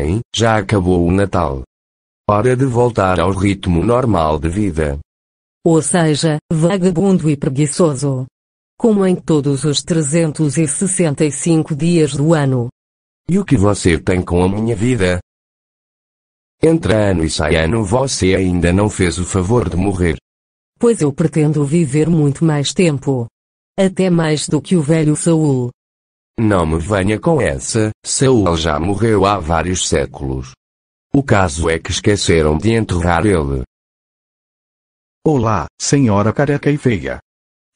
Hein? Já acabou o Natal. Hora de voltar ao ritmo normal de vida. Ou seja, vagabundo e preguiçoso. Como em todos os 365 dias do ano. E o que você tem com a minha vida? Entre ano e sai ano você ainda não fez o favor de morrer. Pois eu pretendo viver muito mais tempo. Até mais do que o velho Saul. Não me venha com essa, Saul já morreu há vários séculos. O caso é que esqueceram de enterrar ele. Olá, senhora careca e feia.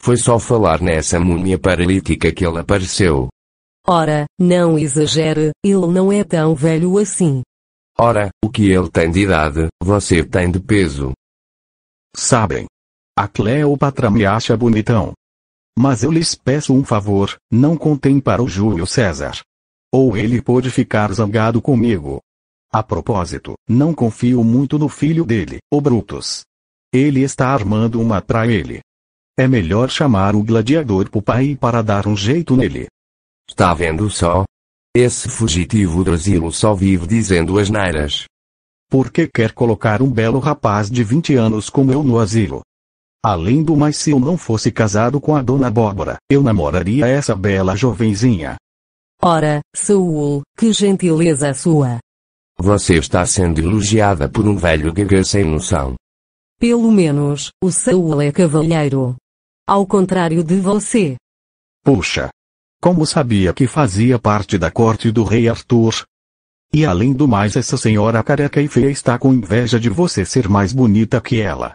Foi só falar nessa múmia paralítica que ele apareceu. Ora, não exagere, ele não é tão velho assim. Ora, o que ele tem de idade, você tem de peso. Sabem. A Cleopatra me acha bonitão. Mas eu lhes peço um favor, não contem para o Júlio César. Ou ele pode ficar zangado comigo. A propósito, não confio muito no filho dele, o Brutus. Ele está armando uma pra ele. É melhor chamar o gladiador Pupai para dar um jeito nele. Está vendo só? Esse fugitivo asilo só vive dizendo as neiras. Por que quer colocar um belo rapaz de 20 anos como eu no asilo? Além do mais, se eu não fosse casado com a dona Bárbara, eu namoraria essa bela jovenzinha. Ora, Saul, que gentileza sua! Você está sendo elogiada por um velho gaga sem noção. Pelo menos, o Saul é cavalheiro. Ao contrário de você. Puxa! Como sabia que fazia parte da corte do rei Arthur? E além do mais, essa senhora careca e feia está com inveja de você ser mais bonita que ela.